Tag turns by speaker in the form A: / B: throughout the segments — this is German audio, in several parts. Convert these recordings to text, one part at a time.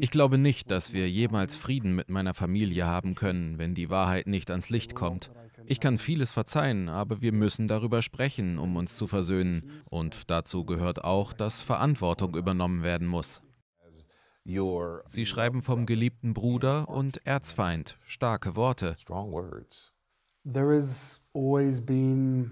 A: Ich glaube nicht, dass wir jemals Frieden mit meiner Familie haben können, wenn die Wahrheit nicht ans Licht kommt. Ich kann vieles verzeihen, aber wir müssen darüber sprechen, um uns zu versöhnen. Und dazu gehört auch, dass Verantwortung übernommen werden muss. Sie schreiben vom geliebten Bruder und Erzfeind. Starke Worte. There has always been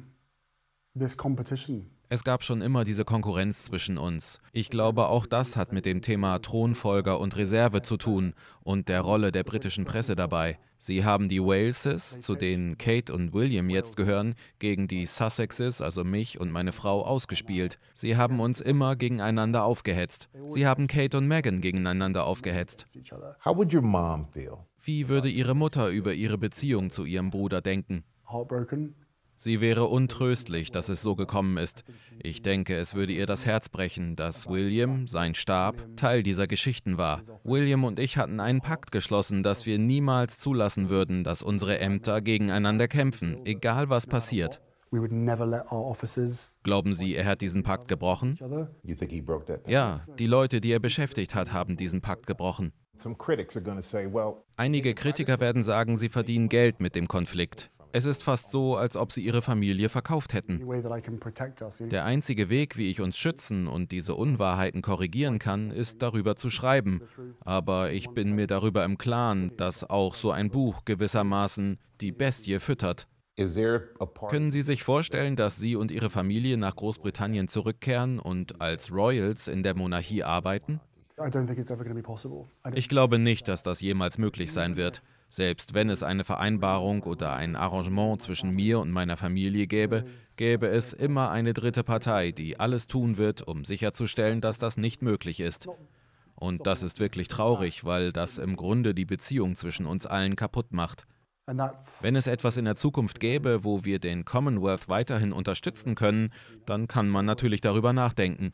A: this competition es gab schon immer diese Konkurrenz zwischen uns. Ich glaube, auch das hat mit dem Thema Thronfolger und Reserve zu tun und der Rolle der britischen Presse dabei. Sie haben die Waleses, zu denen Kate und William jetzt gehören, gegen die Sussexes, also mich und meine Frau, ausgespielt. Sie haben uns immer gegeneinander aufgehetzt. Sie haben Kate und Meghan gegeneinander aufgehetzt. Wie würde Ihre Mutter über ihre Beziehung zu ihrem Bruder denken? Sie wäre untröstlich, dass es so gekommen ist. Ich denke, es würde ihr das Herz brechen, dass William, sein Stab, Teil dieser Geschichten war. William und ich hatten einen Pakt geschlossen, dass wir niemals zulassen würden, dass unsere Ämter gegeneinander kämpfen, egal was passiert. Glauben Sie, er hat diesen Pakt gebrochen? Ja, die Leute, die er beschäftigt hat, haben diesen Pakt gebrochen. Einige Kritiker werden sagen, sie verdienen Geld mit dem Konflikt. Es ist fast so, als ob sie ihre Familie verkauft hätten. Der einzige Weg, wie ich uns schützen und diese Unwahrheiten korrigieren kann, ist darüber zu schreiben. Aber ich bin mir darüber im Klaren, dass auch so ein Buch gewissermaßen die Bestie füttert. Können Sie sich vorstellen, dass Sie und Ihre Familie nach Großbritannien zurückkehren und als Royals in der Monarchie arbeiten? Ich glaube nicht, dass das jemals möglich sein wird. Selbst wenn es eine Vereinbarung oder ein Arrangement zwischen mir und meiner Familie gäbe, gäbe es immer eine dritte Partei, die alles tun wird, um sicherzustellen, dass das nicht möglich ist. Und das ist wirklich traurig, weil das im Grunde die Beziehung zwischen uns allen kaputt macht. Wenn es etwas in der Zukunft gäbe, wo wir den Commonwealth weiterhin unterstützen können, dann kann man natürlich darüber nachdenken.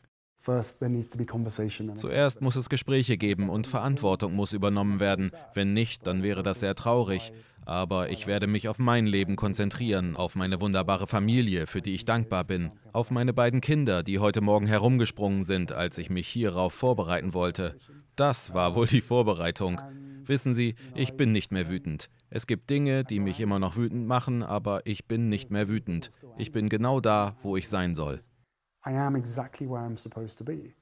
A: Zuerst muss es Gespräche geben und Verantwortung muss übernommen werden. Wenn nicht, dann wäre das sehr traurig. Aber ich werde mich auf mein Leben konzentrieren, auf meine wunderbare Familie, für die ich dankbar bin, auf meine beiden Kinder, die heute Morgen herumgesprungen sind, als ich mich hierauf vorbereiten wollte. Das war wohl die Vorbereitung. Wissen Sie, ich bin nicht mehr wütend. Es gibt Dinge, die mich immer noch wütend machen, aber ich bin nicht mehr wütend. Ich bin genau da, wo ich sein soll. I am exactly where I'm supposed to be.